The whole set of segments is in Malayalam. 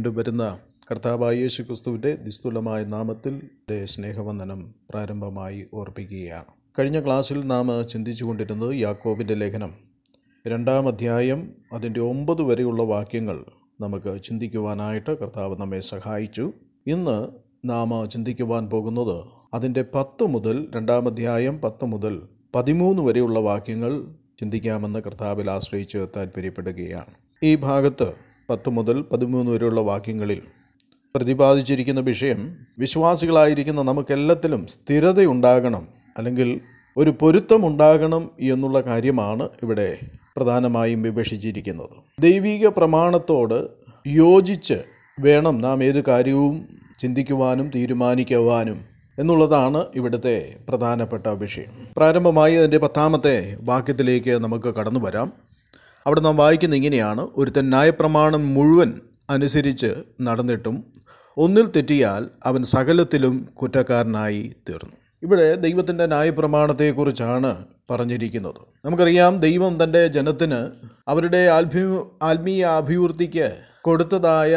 വീണ്ടും വരുന്ന കർത്താവായ യേശു ക്രിസ്തുവിൻ്റെ നിസ്തുലമായ നാമത്തിൽ സ്നേഹവന്ദനം പ്രാരംഭമായി ഓർപ്പിക്കുകയാണ് കഴിഞ്ഞ ക്ലാസ്സിൽ നാം ചിന്തിച്ചുകൊണ്ടിരുന്നത് യാക്കോബിൻ്റെ ലേഖനം രണ്ടാം അധ്യായം അതിൻ്റെ ഒമ്പത് വരെയുള്ള വാക്യങ്ങൾ നമുക്ക് ചിന്തിക്കുവാനായിട്ട് കർത്താവ് നമ്മെ സഹായിച്ചു ഇന്ന് നാം ചിന്തിക്കുവാൻ പോകുന്നത് അതിൻ്റെ പത്ത് മുതൽ രണ്ടാം അധ്യായം പത്ത് മുതൽ പതിമൂന്ന് വരെയുള്ള വാക്യങ്ങൾ ചിന്തിക്കാമെന്ന് കർത്താവിൽ ആശ്രയിച്ച് താൽപ്പര്യപ്പെടുകയാണ് ഈ ഭാഗത്ത് പത്ത് മുതൽ പതിമൂന്ന് വരെയുള്ള വാക്യങ്ങളിൽ പ്രതിപാദിച്ചിരിക്കുന്ന വിഷയം വിശ്വാസികളായിരിക്കുന്ന നമുക്കെല്ലാത്തിലും സ്ഥിരതയുണ്ടാകണം അല്ലെങ്കിൽ ഒരു പൊരുത്തമുണ്ടാകണം എന്നുള്ള കാര്യമാണ് ഇവിടെ പ്രധാനമായും വിവക്ഷിച്ചിരിക്കുന്നത് ദൈവിക പ്രമാണത്തോട് യോജിച്ച് വേണം നാം ഏത് കാര്യവും ചിന്തിക്കുവാനും തീരുമാനിക്കുവാനും എന്നുള്ളതാണ് ഇവിടുത്തെ പ്രധാനപ്പെട്ട വിഷയം പ്രാരംഭമായി അതിൻ്റെ പത്താമത്തെ വാക്യത്തിലേക്ക് നമുക്ക് കടന്നു വരാം അവിടെ നാം വായിക്കുന്ന ഇങ്ങനെയാണ് ഒരുത്തൻ ന്യായപ്രമാണം മുഴുവൻ അനുസരിച്ച് നടന്നിട്ടും ഒന്നിൽ തെറ്റിയാൽ അവൻ സകലത്തിലും കുറ്റക്കാരനായി തീർന്നു ഇവിടെ ദൈവത്തിൻ്റെ ന്യായപ്രമാണത്തെക്കുറിച്ചാണ് പറഞ്ഞിരിക്കുന്നത് നമുക്കറിയാം ദൈവം തൻ്റെ ജനത്തിന് അവരുടെ ആത്മീ ആത്മീയ അഭിവൃദ്ധിക്ക് കൊടുത്തതായ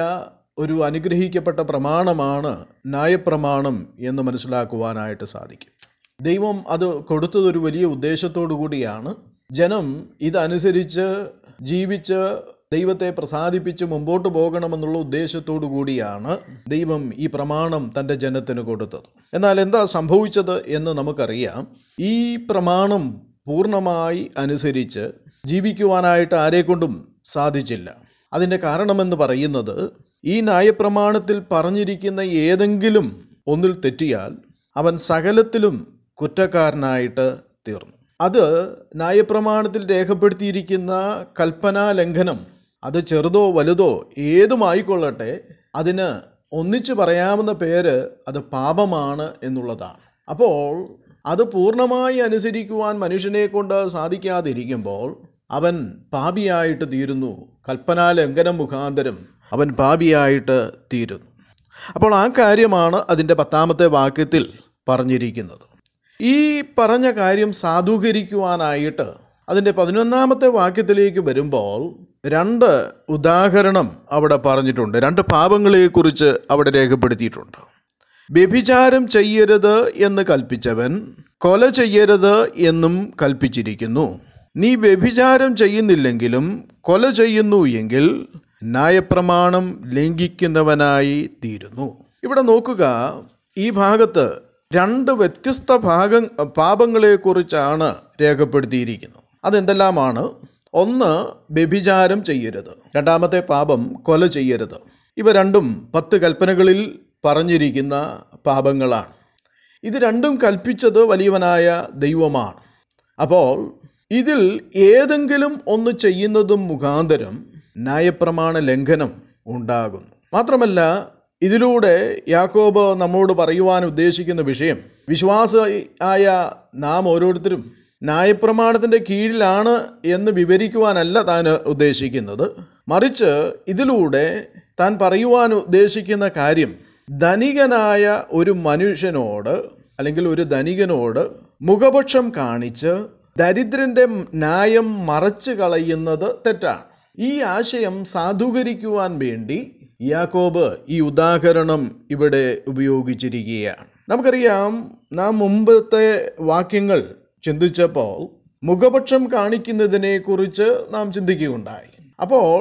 ഒരു അനുഗ്രഹിക്കപ്പെട്ട പ്രമാണമാണ് ന്യായപ്രമാണം എന്ന് മനസ്സിലാക്കുവാനായിട്ട് സാധിക്കും ദൈവം അത് കൊടുത്തതൊരു വലിയ ഉദ്ദേശത്തോടു കൂടിയാണ് ജനം ഇതനുസരിച്ച് ജീവിച്ച് ദൈവത്തെ പ്രസാദിപ്പിച്ച് മുമ്പോട്ട് പോകണമെന്നുള്ള ഉദ്ദേശത്തോടു കൂടിയാണ് ദൈവം ഈ പ്രമാണം തൻ്റെ ജനത്തിന് കൊടുത്തത് എന്നാൽ എന്താ സംഭവിച്ചത് എന്ന് നമുക്കറിയാം ഈ പ്രമാണം പൂർണ്ണമായി അനുസരിച്ച് ജീവിക്കുവാനായിട്ട് ആരെക്കൊണ്ടും സാധിച്ചില്ല അതിൻ്റെ കാരണമെന്ന് പറയുന്നത് ഈ ന്യായപ്രമാണത്തിൽ പറഞ്ഞിരിക്കുന്ന ഏതെങ്കിലും ഒന്നിൽ തെറ്റിയാൽ അവൻ സകലത്തിലും കുറ്റക്കാരനായിട്ട് തീർന്നു അത് ന്യായപ്രമാണത്തിൽ രേഖപ്പെടുത്തിയിരിക്കുന്ന കൽപ്പനാ ലംഘനം അത് ചെറുതോ വലുതോ ഏതുമായിക്കൊള്ളട്ടെ അതിന് ഒന്നിച്ചു പറയാവുന്ന പേര് അത് പാപമാണ് എന്നുള്ളതാണ് അപ്പോൾ അത് പൂർണ്ണമായി അനുസരിക്കുവാൻ മനുഷ്യനെ കൊണ്ട് സാധിക്കാതിരിക്കുമ്പോൾ അവൻ പാപിയായിട്ട് തീരുന്നു കൽപ്പനാ ലംഘനം മുഖാന്തരം അവൻ പാപിയായിട്ട് തീരുന്നു അപ്പോൾ ആ കാര്യമാണ് അതിൻ്റെ പത്താമത്തെ വാക്യത്തിൽ പറഞ്ഞിരിക്കുന്നത് ഈ പറഞ്ഞ കാര്യം സാധൂകരിക്കുവാനായിട്ട് അതിൻ്റെ പതിനൊന്നാമത്തെ വാക്യത്തിലേക്ക് വരുമ്പോൾ രണ്ട് ഉദാഹരണം അവിടെ പറഞ്ഞിട്ടുണ്ട് രണ്ട് പാപങ്ങളെക്കുറിച്ച് അവിടെ രേഖപ്പെടുത്തിയിട്ടുണ്ട് വ്യഭിചാരം ചെയ്യരുത് എന്ന് കൽപ്പിച്ചവൻ കൊല ചെയ്യരുത് എന്നും കൽപ്പിച്ചിരിക്കുന്നു നീ വ്യഭിചാരം ചെയ്യുന്നില്ലെങ്കിലും കൊല ചെയ്യുന്നു എങ്കിൽ ന്യായപ്രമാണം ലംഘിക്കുന്നവനായി തീരുന്നു ഇവിടെ നോക്കുക ഈ ഭാഗത്ത് രണ്ട് വ്യത്യസ്ത ഭാഗ പാപങ്ങളെക്കുറിച്ചാണ് രേഖപ്പെടുത്തിയിരിക്കുന്നത് അതെന്തെല്ലാമാണ് ഒന്ന് വ്യഭിചാരം ചെയ്യരുത് രണ്ടാമത്തെ പാപം കൊല ചെയ്യരുത് ഇവ രണ്ടും പത്ത് കൽപ്പനകളിൽ പറഞ്ഞിരിക്കുന്ന പാപങ്ങളാണ് ഇത് രണ്ടും കൽപ്പിച്ചത് വലിയവനായ ദൈവമാണ് അപ്പോൾ ഇതിൽ ഏതെങ്കിലും ഒന്ന് ചെയ്യുന്നതും മുഖാന്തരം ന്യായപ്രമാണ ലംഘനം ഉണ്ടാകുന്നു മാത്രമല്ല ഇതിലൂടെ യാക്കോബ് നമ്മോട് പറയുവാൻ ഉദ്ദേശിക്കുന്ന വിഷയം വിശ്വാസ ആയ നാം ഓരോരുത്തരും ന്യായപ്രമാണത്തിൻ്റെ കീഴിലാണ് എന്ന് വിവരിക്കുവാനല്ല താൻ ഉദ്ദേശിക്കുന്നത് മറിച്ച് ഇതിലൂടെ താൻ പറയുവാൻ ഉദ്ദേശിക്കുന്ന കാര്യം ധനികനായ ഒരു മനുഷ്യനോട് അല്ലെങ്കിൽ ഒരു ധനികനോട് മുഖപക്ഷം കാണിച്ച് ദരിദ്രൻ്റെ ന്യായം മറച്ചു കളയുന്നത് തെറ്റാണ് ഈ ആശയം സാധൂകരിക്കുവാൻ വേണ്ടി യാക്കോബ് ഈ ഉദാഹരണം ഇവിടെ ഉപയോഗിച്ചിരിക്കുകയാണ് നമുക്കറിയാം നാം മുമ്പത്തെ വാക്യങ്ങൾ ചിന്തിച്ചപ്പോൾ മുഖപക്ഷം കാണിക്കുന്നതിനെ കുറിച്ച് നാം ചിന്തിക്കുകയുണ്ടായി അപ്പോൾ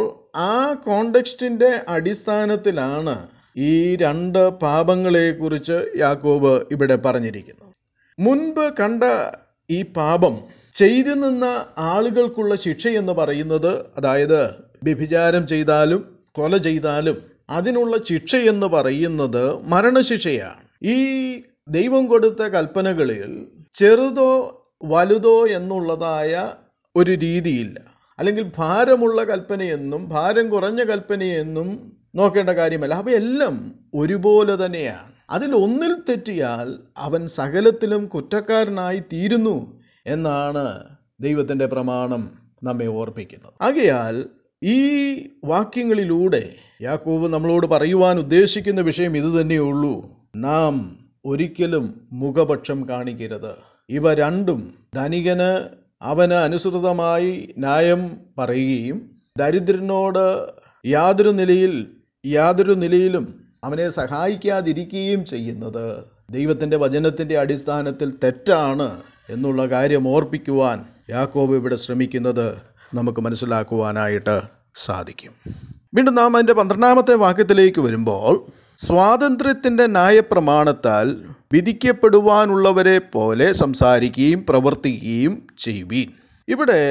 ആ കോണ്ടെക്സ്റ്റിന്റെ അടിസ്ഥാനത്തിലാണ് ഈ രണ്ട് പാപങ്ങളെക്കുറിച്ച് യാക്കോബ് ഇവിടെ പറഞ്ഞിരിക്കുന്നു മുൻപ് കണ്ട ഈ പാപം ചെയ്തു നിന്ന ആളുകൾക്കുള്ള ശിക്ഷ എന്ന് പറയുന്നത് അതായത് വ്യഭിചാരം ചെയ്താലും കൊല ചെയ്താലും അതിനുള്ള ശിക്ഷയെന്ന് പറയുന്നത് മരണശിക്ഷയാണ് ഈ ദൈവം കൊടുത്ത കൽപ്പനകളിൽ ചെറുതോ വലുതോ എന്നുള്ളതായ ഒരു രീതിയില്ല അല്ലെങ്കിൽ ഭാരമുള്ള കൽപ്പനയെന്നും ഭാരം കുറഞ്ഞ കൽപ്പനയെന്നും നോക്കേണ്ട കാര്യമല്ല അപ്പോൾ എല്ലാം ഒരുപോലെ തന്നെയാണ് അതിൽ ഒന്നിൽ തെറ്റിയാൽ അവൻ സകലത്തിലും കുറ്റക്കാരനായി തീരുന്നു എന്നാണ് ദൈവത്തിൻ്റെ പ്രമാണം നമ്മെ ഓർപ്പിക്കുന്നത് ആകയാൽ ഈ വാക്യങ്ങളിലൂടെ യാക്കോബ് നമ്മളോട് പറയുവാൻ ഉദ്ദേശിക്കുന്ന വിഷയം തന്നെയുള്ളൂ നാം ഒരിക്കലും മുഖപക്ഷം കാണിക്കരുത് ഇവ രണ്ടും ധനികന് അവന് അനുസൃതമായി ന്യായം പറയുകയും ദരിദ്രനോട് യാതൊരു നിലയിൽ യാതൊരു നിലയിലും അവനെ സഹായിക്കാതിരിക്കുകയും ചെയ്യുന്നത് ദൈവത്തിൻ്റെ വചനത്തിൻ്റെ അടിസ്ഥാനത്തിൽ തെറ്റാണ് എന്നുള്ള കാര്യം ഓർപ്പിക്കുവാൻ യാക്കോബ് ഇവിടെ ശ്രമിക്കുന്നത് നമുക്ക് മനസ്സിലാക്കുവാനായിട്ട് സാധിക്കും വീണ്ടും നാം അതിൻ്റെ പന്ത്രണ്ടാമത്തെ വാക്യത്തിലേക്ക് വരുമ്പോൾ സ്വാതന്ത്ര്യത്തിൻ്റെ ന്യായപ്രമാണത്താൽ വിധിക്കപ്പെടുവാനുള്ളവരെ പോലെ സംസാരിക്കുകയും പ്രവർത്തിക്കുകയും ചെയ്യുവീൻ ഇവിടെ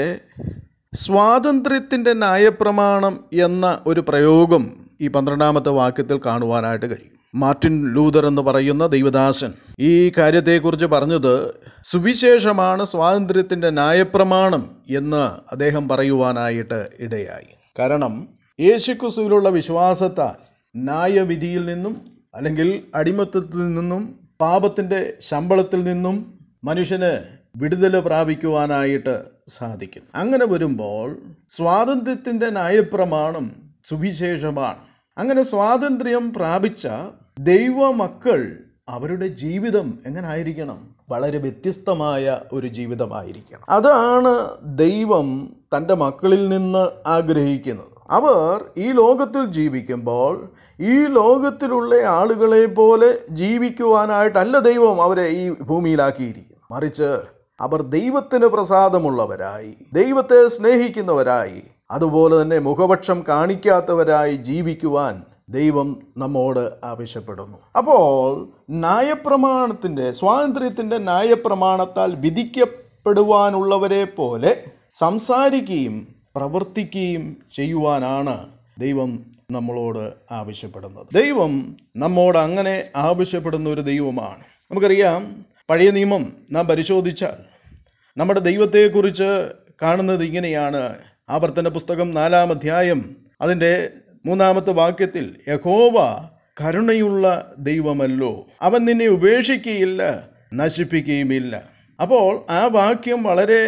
സ്വാതന്ത്ര്യത്തിൻ്റെ ന്യായപ്രമാണം എന്ന ഒരു പ്രയോഗം ഈ പന്ത്രണ്ടാമത്തെ വാക്യത്തിൽ കാണുവാനായിട്ട് കഴിയും മാർട്ടിൻ ലൂതർ എന്ന് പറയുന്ന ദൈവദാസൻ ഈ കാര്യത്തെക്കുറിച്ച് പറഞ്ഞത് സുവിശേഷമാണ് സ്വാതന്ത്ര്യത്തിൻ്റെ ന്യായപ്രമാണം എന്ന് അദ്ദേഹം പറയുവാനായിട്ട് ഇടയായി കാരണം യേശുക്രിസ്തുവിലുള്ള വിശ്വാസത്താൽ ന്യായവിധിയിൽ നിന്നും അല്ലെങ്കിൽ അടിമത്തത്തിൽ നിന്നും പാപത്തിൻ്റെ ശമ്പളത്തിൽ നിന്നും മനുഷ്യന് വിടുതൽ പ്രാപിക്കുവാനായിട്ട് സാധിക്കും അങ്ങനെ വരുമ്പോൾ സ്വാതന്ത്ര്യത്തിൻ്റെ ന്യായപ്രമാണം സുവിശേഷമാണ് അങ്ങനെ സ്വാതന്ത്ര്യം പ്രാപിച്ച ദൈവമക്കൾ അവരുടെ ജീവിതം എങ്ങനെ ആയിരിക്കണം വളരെ വ്യത്യസ്തമായ ഒരു ജീവിതമായിരിക്കണം അതാണ് ദൈവം തൻ്റെ മക്കളിൽ നിന്ന് ആഗ്രഹിക്കുന്നത് അവർ ഈ ലോകത്തിൽ ജീവിക്കുമ്പോൾ ഈ ലോകത്തിലുള്ള ആളുകളെ പോലെ ജീവിക്കുവാനായിട്ടല്ല ദൈവം അവരെ ഈ ഭൂമിയിലാക്കിയിരിക്കുന്നു മറിച്ച് അവർ ദൈവത്തിന് പ്രസാദമുള്ളവരായി ദൈവത്തെ സ്നേഹിക്കുന്നവരായി അതുപോലെ തന്നെ മുഖപക്ഷം കാണിക്കാത്തവരായി ജീവിക്കുവാൻ ദൈവം നമ്മോട് ആവശ്യപ്പെടുന്നു അപ്പോൾ ന്യായപ്രമാണത്തിൻ്റെ സ്വാതന്ത്ര്യത്തിൻ്റെ ന്യായപ്രമാണത്താൽ വിധിക്കപ്പെടുവാനുള്ളവരെ പോലെ സംസാരിക്കുകയും പ്രവർത്തിക്കുകയും ചെയ്യുവാനാണ് ദൈവം നമ്മളോട് ആവശ്യപ്പെടുന്നത് ദൈവം നമ്മോട് അങ്ങനെ ആവശ്യപ്പെടുന്ന ഒരു ദൈവമാണ് നമുക്കറിയാം പഴയ നിയമം നാം പരിശോധിച്ചാൽ നമ്മുടെ ദൈവത്തെക്കുറിച്ച് കാണുന്നത് ഇങ്ങനെയാണ് ആവർത്തന പുസ്തകം നാലാം അധ്യായം അതിൻ്റെ മൂന്നാമത്തെ വാക്യത്തിൽ യഹോവ കരുണയുള്ള ദൈവമല്ലോ അവൻ നിന്നെ ഉപേക്ഷിക്കുകയില്ല നശിപ്പിക്കുകയുമില്ല അപ്പോൾ ആ വാക്യം വളരെ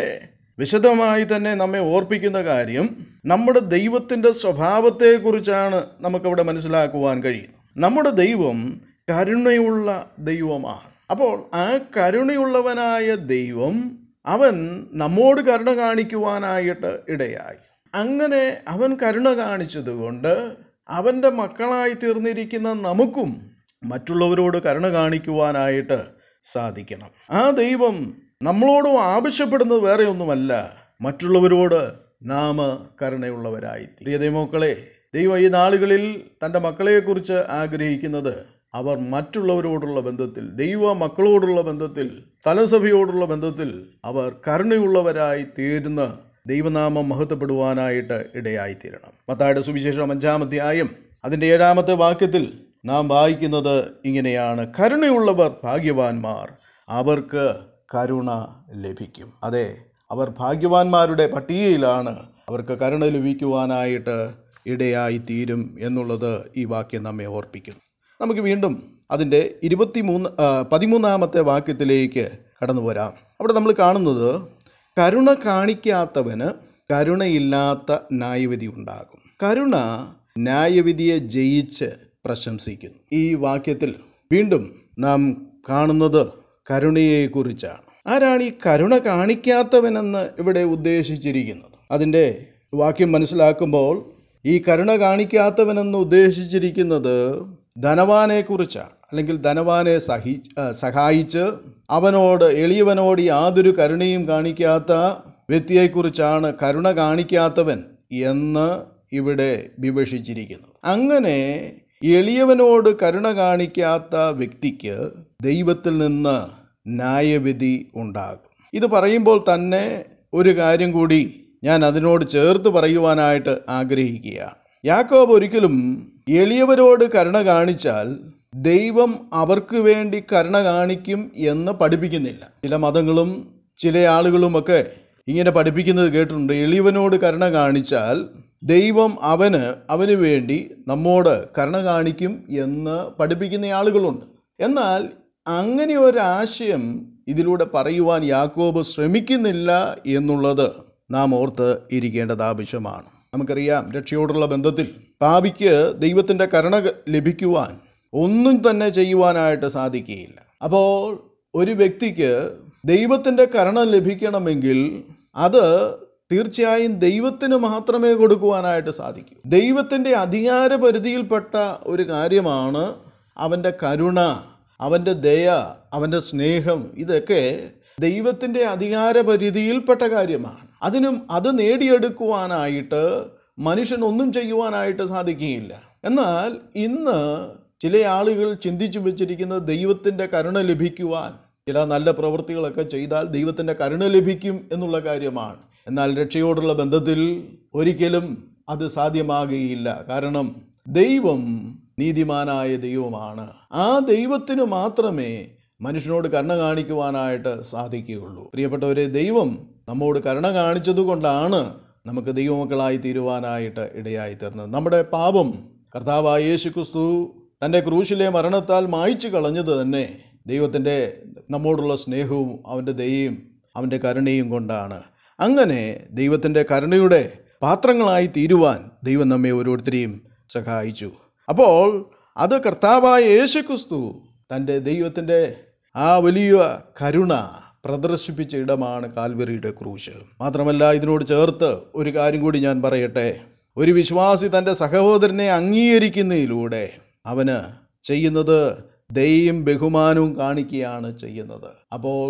വിശദമായി തന്നെ നമ്മെ ഓർപ്പിക്കുന്ന കാര്യം നമ്മുടെ ദൈവത്തിൻ്റെ സ്വഭാവത്തെക്കുറിച്ചാണ് നമുക്കവിടെ മനസ്സിലാക്കുവാൻ കഴിയുന്നത് നമ്മുടെ ദൈവം കരുണയുള്ള ദൈവമാണ് അപ്പോൾ ആ കരുണയുള്ളവനായ ദൈവം അവൻ നമ്മോട് കരുണ കാണിക്കുവാനായിട്ട് ഇടയായി അങ്ങനെ അവൻ കരുണ കാണിച്ചതുകൊണ്ട് അവൻ്റെ മക്കളായി തീർന്നിരിക്കുന്ന നമുക്കും മറ്റുള്ളവരോട് കരുണ കാണിക്കുവാനായിട്ട് സാധിക്കണം ആ ദൈവം നമ്മളോടും ആവശ്യപ്പെടുന്നത് വേറെ ഒന്നുമല്ല മറ്റുള്ളവരോട് നാം കരുണയുള്ളവരായി പ്രിയ ദൈവമക്കളെ ദൈവം ഈ നാളുകളിൽ തൻ്റെ മക്കളെക്കുറിച്ച് ആഗ്രഹിക്കുന്നത് അവർ മറ്റുള്ളവരോടുള്ള ബന്ധത്തിൽ ദൈവ മക്കളോടുള്ള ബന്ധത്തിൽ തലസഭയോടുള്ള ബന്ധത്തിൽ അവർ കരുണയുള്ളവരായി തീരുന്ന ദൈവനാമം മഹത്വപ്പെടുവാനായിട്ട് ഇടയായിത്തീരണം മത്തായുടെ സുവിശേഷം അഞ്ചാം അധ്യായം അതിൻ്റെ ഏഴാമത്തെ വാക്യത്തിൽ നാം വായിക്കുന്നത് ഇങ്ങനെയാണ് കരുണയുള്ളവർ ഭാഗ്യവാന്മാർ അവർക്ക് കരുണ ലഭിക്കും അതെ അവർ ഭാഗ്യവാന്മാരുടെ പട്ടികയിലാണ് അവർക്ക് കരുണ ലഭിക്കുവാനായിട്ട് ഇടയായി തീരും എന്നുള്ളത് ഈ വാക്യം നമ്മെ ഓർപ്പിക്കും നമുക്ക് വീണ്ടും അതിൻ്റെ മൂന്ന് പതിമൂന്നാമത്തെ വാക്യത്തിലേക്ക് കടന്നു വരാം അവിടെ നമ്മൾ കാണുന്നത് കരുണ കാണിക്കാത്തവന് കരുണയില്ലാത്ത ന്യായവിധി ഉണ്ടാകും കരുണ ന്യായവിധിയെ ജയിച്ച് പ്രശംസിക്കുന്നു ഈ വാക്യത്തിൽ വീണ്ടും നാം കാണുന്നത് കരുണയെക്കുറിച്ചാണ് ആരാണ് ഈ കരുണ കാണിക്കാത്തവനെന്ന് ഇവിടെ ഉദ്ദേശിച്ചിരിക്കുന്നത് അതിൻ്റെ വാക്യം മനസ്സിലാക്കുമ്പോൾ ഈ കരുണ കാണിക്കാത്തവനെന്ന് ഉദ്ദേശിച്ചിരിക്കുന്നത് ധനവാനെക്കുറിച്ചാണ് അല്ലെങ്കിൽ ധനവാനെ സഹി സഹായിച്ച് അവനോട് എളിയവനോട് യാതൊരു കരുണയും കാണിക്കാത്ത വ്യക്തിയെക്കുറിച്ചാണ് കരുണ കാണിക്കാത്തവൻ എന്ന് ഇവിടെ വിവക്ഷിച്ചിരിക്കുന്നത് അങ്ങനെ എളിയവനോട് കരുണ കാണിക്കാത്ത വ്യക്തിക്ക് ദൈവത്തിൽ നിന്ന് ന്യായവിധി ഉണ്ടാകും ഇത് പറയുമ്പോൾ തന്നെ ഒരു കാര്യം കൂടി ഞാൻ അതിനോട് ചേർത്ത് പറയുവാനായിട്ട് ആഗ്രഹിക്കുകയാണ് യാക്കോബ് ഒരിക്കലും എളിയവരോട് കരുണ കാണിച്ചാൽ ദൈവം അവർക്ക് വേണ്ടി കരുണ കാണിക്കും എന്ന് പഠിപ്പിക്കുന്നില്ല ചില മതങ്ങളും ചില ആളുകളുമൊക്കെ ഇങ്ങനെ പഠിപ്പിക്കുന്നത് കേട്ടിട്ടുണ്ട് എളിയവനോട് കരുണ കാണിച്ചാൽ ദൈവം അവന് അവന് വേണ്ടി നമ്മോട് കരുണ കാണിക്കും എന്ന് പഠിപ്പിക്കുന്ന ആളുകളുണ്ട് എന്നാൽ അങ്ങനെ ഒരാശയം ഇതിലൂടെ പറയുവാൻ യാക്കോബ് ശ്രമിക്കുന്നില്ല എന്നുള്ളത് നാം ഓർത്ത് ഇരിക്കേണ്ടത് ആവശ്യമാണ് നമുക്കറിയാം രക്ഷയോടുള്ള ബന്ധത്തിൽ പാപിക്ക് ദൈവത്തിൻ്റെ കരുണ ലഭിക്കുവാൻ ഒന്നും തന്നെ ചെയ്യുവാനായിട്ട് സാധിക്കുകയില്ല അപ്പോൾ ഒരു വ്യക്തിക്ക് ദൈവത്തിൻ്റെ കരണം ലഭിക്കണമെങ്കിൽ അത് തീർച്ചയായും ദൈവത്തിന് മാത്രമേ കൊടുക്കുവാനായിട്ട് സാധിക്കൂ ദൈവത്തിൻ്റെ അധികാര പരിധിയിൽപ്പെട്ട ഒരു കാര്യമാണ് അവൻ്റെ കരുണ അവൻ്റെ ദയ അവൻ്റെ സ്നേഹം ഇതൊക്കെ ദൈവത്തിൻ്റെ അധികാര പരിധിയിൽപ്പെട്ട കാര്യമാണ് അതിനും അത് നേടിയെടുക്കുവാനായിട്ട് മനുഷ്യനൊന്നും ചെയ്യുവാനായിട്ട് സാധിക്കുകയില്ല എന്നാൽ ഇന്ന് ചില ആളുകൾ ചിന്തിച്ചു വെച്ചിരിക്കുന്നത് ദൈവത്തിൻ്റെ കരുണ ലഭിക്കുവാൻ ചില നല്ല പ്രവൃത്തികളൊക്കെ ചെയ്താൽ ദൈവത്തിൻ്റെ കരുണ ലഭിക്കും എന്നുള്ള കാര്യമാണ് എന്നാൽ രക്ഷയോടുള്ള ബന്ധത്തിൽ ഒരിക്കലും അത് സാധ്യമാകുകയില്ല കാരണം ദൈവം നീതിമാനായ ദൈവമാണ് ആ ദൈവത്തിന് മാത്രമേ മനുഷ്യനോട് കരുണ കാണിക്കുവാനായിട്ട് സാധിക്കുകയുള്ളൂ പ്രിയപ്പെട്ടവരെ ദൈവം നമ്മോട് കരുണ കാണിച്ചതുകൊണ്ടാണ് നമുക്ക് ദൈവമക്കളായി തീരുവാനായിട്ട് ഇടയായി തീർന്നത് നമ്മുടെ പാപം കർത്താവായ യേശു ക്രിസ്തു തൻ്റെ ക്രൂശിലെ മരണത്താൽ മായ്ച്ചു കളഞ്ഞത് തന്നെ ദൈവത്തിൻ്റെ നമ്മോടുള്ള സ്നേഹവും അവൻ്റെ ദയയും അവൻ്റെ കരുണയും കൊണ്ടാണ് അങ്ങനെ ദൈവത്തിൻ്റെ കരുണയുടെ പാത്രങ്ങളായി തീരുവാൻ ദൈവം നമ്മെ ഓരോരുത്തരെയും സഹായിച്ചു അപ്പോൾ അത് കർത്താവായ യേശുക്രിസ്തു തൻ്റെ ദൈവത്തിൻ്റെ ആ വലിയ കരുണ പ്രദർശിപ്പിച്ച ഇടമാണ് കാൽവരിയുടെ ക്രൂശ് മാത്രമല്ല ഇതിനോട് ചേർത്ത് ഒരു കാര്യം കൂടി ഞാൻ പറയട്ടെ ഒരു വിശ്വാസി തൻ്റെ സഹോദരനെ അംഗീകരിക്കുന്നതിലൂടെ അവന് ചെയ്യുന്നത് ദയയും ബഹുമാനവും കാണിക്കുകയാണ് ചെയ്യുന്നത് അപ്പോൾ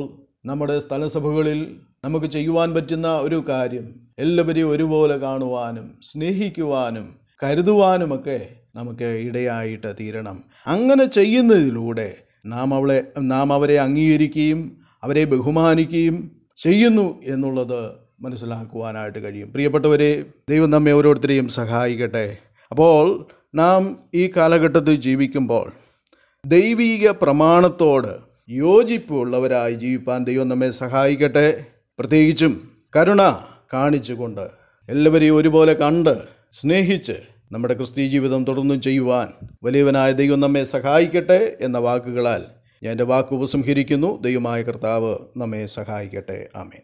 നമ്മുടെ സ്ഥലസഭകളിൽ നമുക്ക് ചെയ്യുവാൻ പറ്റുന്ന ഒരു കാര്യം എല്ലാവരെയും ഒരുപോലെ കാണുവാനും സ്നേഹിക്കുവാനും കരുതുവാനുമൊക്കെ നമുക്ക് ഇടയായിട്ട് തീരണം അങ്ങനെ ചെയ്യുന്നതിലൂടെ നാം അവളെ നാം അവരെ അംഗീകരിക്കുകയും അവരെ ബഹുമാനിക്കുകയും ചെയ്യുന്നു എന്നുള്ളത് മനസ്സിലാക്കുവാനായിട്ട് കഴിയും പ്രിയപ്പെട്ടവരെ ദൈവം നമ്മെ ഓരോരുത്തരെയും സഹായിക്കട്ടെ അപ്പോൾ നാം ഈ കാലഘട്ടത്തിൽ ജീവിക്കുമ്പോൾ ദൈവീക പ്രമാണത്തോട് യോജിപ്പുള്ളവരായി ജീവിപ്പാൻ ദൈവം നമ്മെ സഹായിക്കട്ടെ പ്രത്യേകിച്ചും കരുണ കാണിച്ചുകൊണ്ട് എല്ലാവരെയും ഒരുപോലെ കണ്ട് സ്നേഹിച്ച് നമ്മുടെ ക്രിസ്തീയ ജീവിതം തുടർന്നും ചെയ്യുവാൻ വലിയവനായ ദൈവം നമ്മെ സഹായിക്കട്ടെ എന്ന വാക്കുകളാൽ ഞാൻ എൻ്റെ വാക്ക് ഉപസംഹരിക്കുന്നു ദൈവമായ കർത്താവ് നമ്മെ സഹായിക്കട്ടെ ആമേൻ